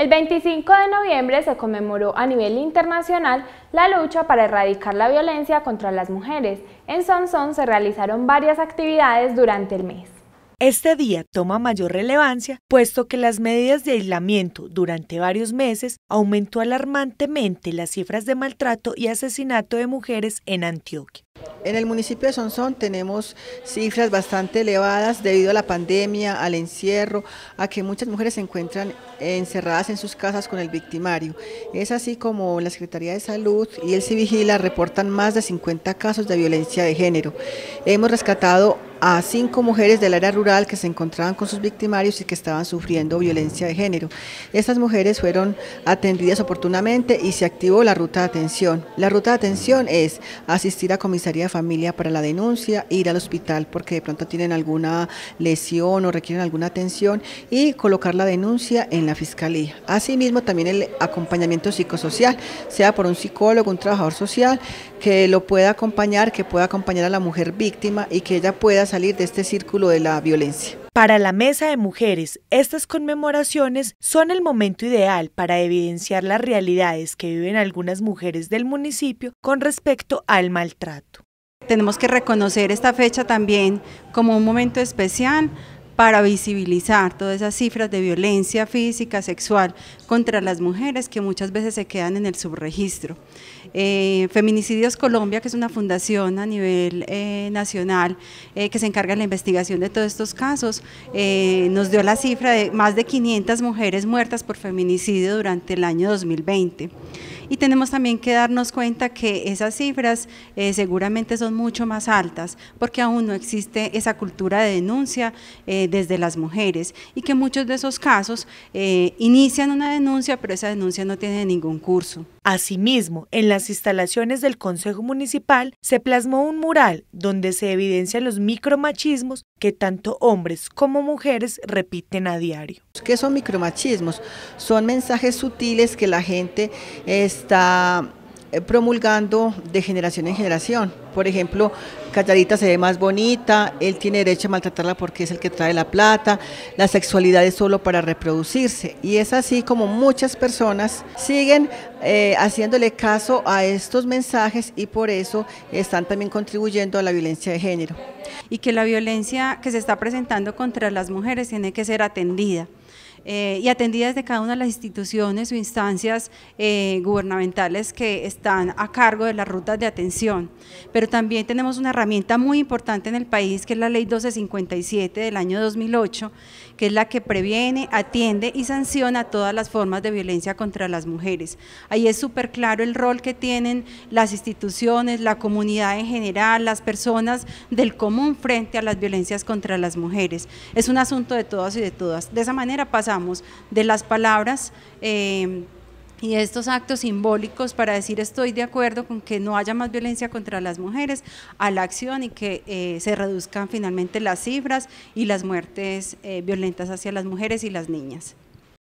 El 25 de noviembre se conmemoró a nivel internacional la lucha para erradicar la violencia contra las mujeres. En Sonsón se realizaron varias actividades durante el mes. Este día toma mayor relevancia puesto que las medidas de aislamiento durante varios meses aumentó alarmantemente las cifras de maltrato y asesinato de mujeres en Antioquia. En el municipio de Sonsón tenemos cifras bastante elevadas debido a la pandemia, al encierro, a que muchas mujeres se encuentran encerradas en sus casas con el victimario. Es así como la Secretaría de Salud y el Civigila reportan más de 50 casos de violencia de género. Hemos rescatado a cinco mujeres del área rural que se encontraban con sus victimarios y que estaban sufriendo violencia de género. Estas mujeres fueron atendidas oportunamente y se activó la ruta de atención. La ruta de atención es asistir a comisaría de familia para la denuncia, ir al hospital porque de pronto tienen alguna lesión o requieren alguna atención y colocar la denuncia en la fiscalía. Asimismo también el acompañamiento psicosocial, sea por un psicólogo, un trabajador social que lo pueda acompañar, que pueda acompañar a la mujer víctima y que ella pueda salir de este círculo de la violencia. Para la Mesa de Mujeres, estas conmemoraciones son el momento ideal para evidenciar las realidades que viven algunas mujeres del municipio con respecto al maltrato. Tenemos que reconocer esta fecha también como un momento especial para visibilizar todas esas cifras de violencia física, sexual contra las mujeres que muchas veces se quedan en el subregistro. Eh, Feminicidios Colombia, que es una fundación a nivel eh, nacional eh, que se encarga de la investigación de todos estos casos, nos dio la cifra de más de 500 mujeres muertas por feminicidio durante el año 2020 y tenemos también que darnos cuenta que esas cifras eh, seguramente son mucho más altas porque aún no existe esa cultura de denuncia eh, desde las mujeres y que muchos de esos casos eh, inician una denuncia pero esa denuncia no tiene ningún curso. Asimismo, en las instalaciones del Consejo Municipal se plasmó un mural donde se evidencian los micromachismos que tanto hombres como mujeres repiten a diario. ¿Qué son micromachismos? Son mensajes sutiles que la gente está eh, promulgando de generación en generación. Por ejemplo, Calladita se ve más bonita, él tiene derecho a maltratarla porque es el que trae la plata, la sexualidad es solo para reproducirse. Y es así como muchas personas siguen eh, haciéndole caso a estos mensajes y por eso están también contribuyendo a la violencia de género. Y que la violencia que se está presentando contra las mujeres tiene que ser atendida. Eh, y atendidas de cada una de las instituciones o instancias eh, gubernamentales que están a cargo de las rutas de atención. Pero también tenemos una herramienta muy importante en el país que es la Ley 1257 del año 2008, que es la que previene, atiende y sanciona todas las formas de violencia contra las mujeres. Ahí es súper claro el rol que tienen las instituciones, la comunidad en general, las personas del común frente a las violencias contra las mujeres. Es un asunto de todos y de todas. De esa manera pasa de las palabras eh, y estos actos simbólicos para decir estoy de acuerdo con que no haya más violencia contra las mujeres a la acción y que eh, se reduzcan finalmente las cifras y las muertes eh, violentas hacia las mujeres y las niñas.